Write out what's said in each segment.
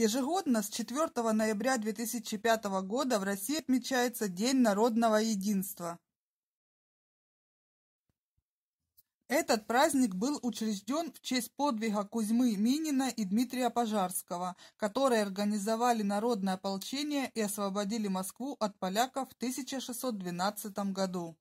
Ежегодно с 4 ноября 2005 года в России отмечается День народного единства. Этот праздник был учрежден в честь подвига Кузьмы Минина и Дмитрия Пожарского, которые организовали народное ополчение и освободили Москву от поляков в 1612 году.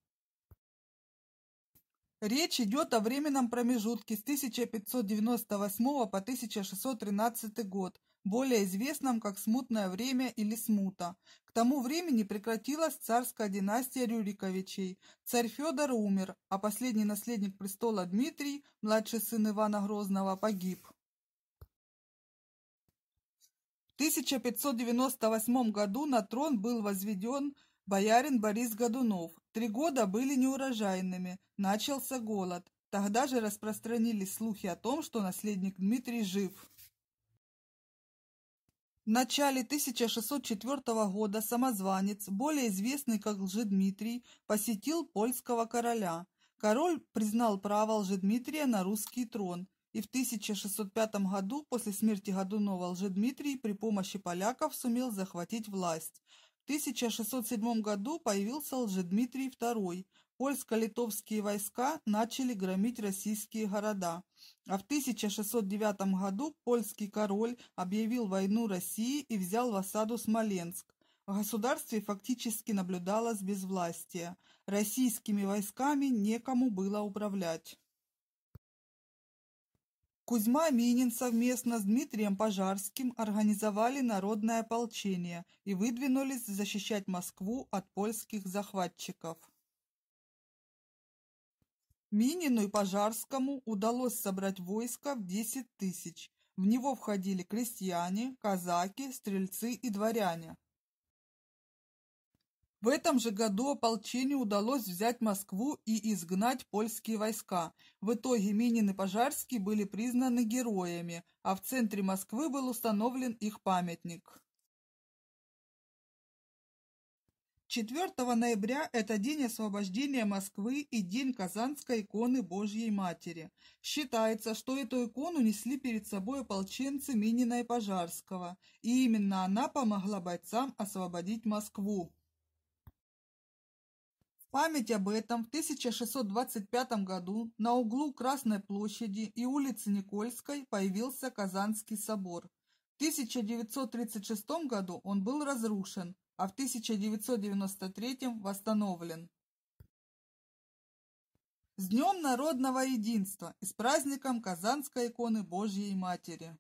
Речь идет о временном промежутке с 1598 по 1613 год, более известном как «Смутное время» или «Смута». К тому времени прекратилась царская династия Рюриковичей. Царь Федор умер, а последний наследник престола Дмитрий, младший сын Ивана Грозного, погиб. В 1598 году на трон был возведен боярин Борис Годунов. Три года были неурожайными, начался голод. Тогда же распространились слухи о том, что наследник Дмитрий жив. В начале 1604 года самозванец, более известный как Лжедмитрий, посетил польского короля. Король признал право Лжедмитрия на русский трон, и в 1605 году, после смерти Годунова, Лжедмитрий при помощи поляков сумел захватить власть. В 1607 году появился Лжедмитрий II, польско-литовские войска начали громить российские города, а в 1609 году польский король объявил войну России и взял в осаду Смоленск. В государстве фактически наблюдалось безвластие. Российскими войсками некому было управлять. Кузьма Минин совместно с Дмитрием Пожарским организовали народное ополчение и выдвинулись защищать Москву от польских захватчиков. Минину и Пожарскому удалось собрать войско в 10 тысяч. В него входили крестьяне, казаки, стрельцы и дворяне. В этом же году ополчению удалось взять Москву и изгнать польские войска. В итоге Минин и Пожарский были признаны героями, а в центре Москвы был установлен их памятник. 4 ноября – это день освобождения Москвы и день Казанской иконы Божьей Матери. Считается, что эту икону несли перед собой ополченцы Минина и Пожарского, и именно она помогла бойцам освободить Москву. В память об этом в 1625 году на углу Красной площади и улицы Никольской появился Казанский собор. В 1936 году он был разрушен – а в 1993 восстановлен. С Днем Народного Единства и с праздником Казанской иконы Божьей Матери!